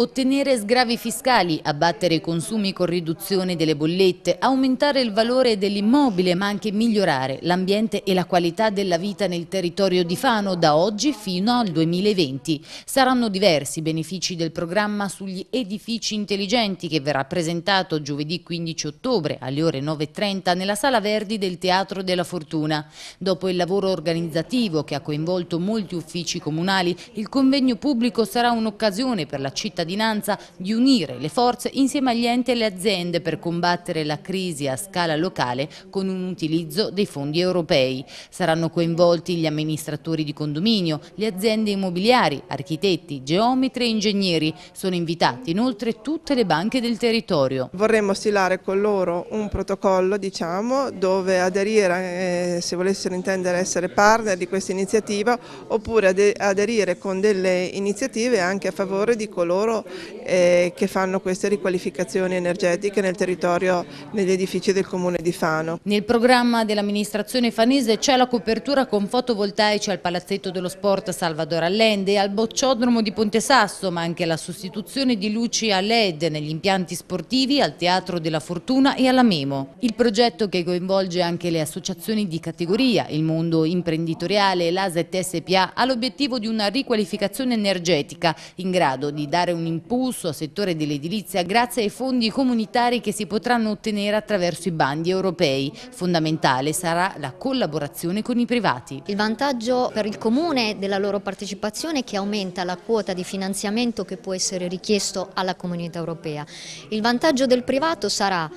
Ottenere sgravi fiscali, abbattere i consumi con riduzione delle bollette, aumentare il valore dell'immobile ma anche migliorare l'ambiente e la qualità della vita nel territorio di Fano da oggi fino al 2020. Saranno diversi i benefici del programma sugli edifici intelligenti che verrà presentato giovedì 15 ottobre alle ore 9.30 nella Sala Verdi del Teatro della Fortuna. Dopo il lavoro organizzativo che ha coinvolto molti uffici comunali, il convegno pubblico sarà un'occasione per la cittadinanza cittadinanza di unire le forze insieme agli enti e alle aziende per combattere la crisi a scala locale con un utilizzo dei fondi europei. Saranno coinvolti gli amministratori di condominio, le aziende immobiliari, architetti, geometri e ingegneri. Sono invitati inoltre tutte le banche del territorio. Vorremmo stilare con loro un protocollo diciamo, dove aderire, eh, se volessero intendere essere partner di questa iniziativa, oppure aderire con delle iniziative anche a favore di coloro eh, che fanno queste riqualificazioni energetiche nel territorio, negli edifici del comune di Fano. Nel programma dell'amministrazione fanese c'è la copertura con fotovoltaici al palazzetto dello sport Salvador Allende e al bocciodromo di Ponte Sasso, ma anche la sostituzione di luci a LED negli impianti sportivi, al Teatro della Fortuna e alla Memo. Il progetto che coinvolge anche le associazioni di categoria, il mondo imprenditoriale e l'ASET SPA ha l'obiettivo di una riqualificazione energetica in grado di dare un un impulso al settore dell'edilizia grazie ai fondi comunitari che si potranno ottenere attraverso i bandi europei. Fondamentale sarà la collaborazione con i privati. Il vantaggio per il Comune della loro partecipazione è che aumenta la quota di finanziamento che può essere richiesto alla comunità europea. Il vantaggio del privato sarà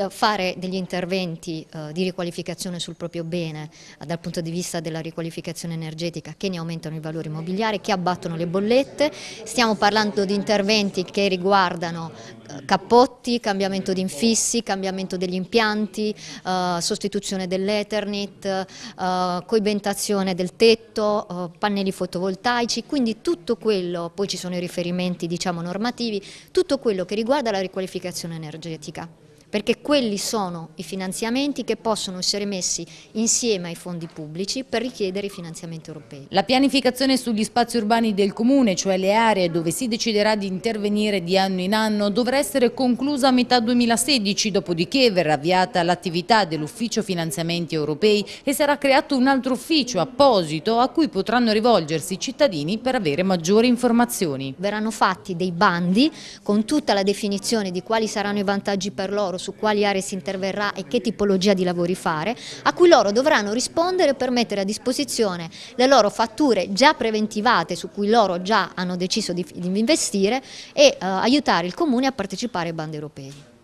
a fare degli interventi eh, di riqualificazione sul proprio bene eh, dal punto di vista della riqualificazione energetica che ne aumentano i valori immobiliari, che abbattono le bollette, stiamo parlando di interventi che riguardano eh, cappotti, cambiamento di infissi, cambiamento degli impianti, eh, sostituzione dell'Ethernet, eh, coibentazione del tetto, eh, pannelli fotovoltaici, quindi tutto quello, poi ci sono i riferimenti diciamo normativi, tutto quello che riguarda la riqualificazione energetica perché quelli sono i finanziamenti che possono essere messi insieme ai fondi pubblici per richiedere i finanziamenti europei. La pianificazione sugli spazi urbani del Comune, cioè le aree dove si deciderà di intervenire di anno in anno, dovrà essere conclusa a metà 2016, dopodiché verrà avviata l'attività dell'Ufficio Finanziamenti Europei e sarà creato un altro ufficio apposito a cui potranno rivolgersi i cittadini per avere maggiori informazioni. Verranno fatti dei bandi con tutta la definizione di quali saranno i vantaggi per loro, loro su quali aree si interverrà e che tipologia di lavori fare, a cui loro dovranno rispondere per mettere a disposizione le loro fatture già preventivate su cui loro già hanno deciso di, investire e eh, aiutare il Comune a partecipare ai bandi europei.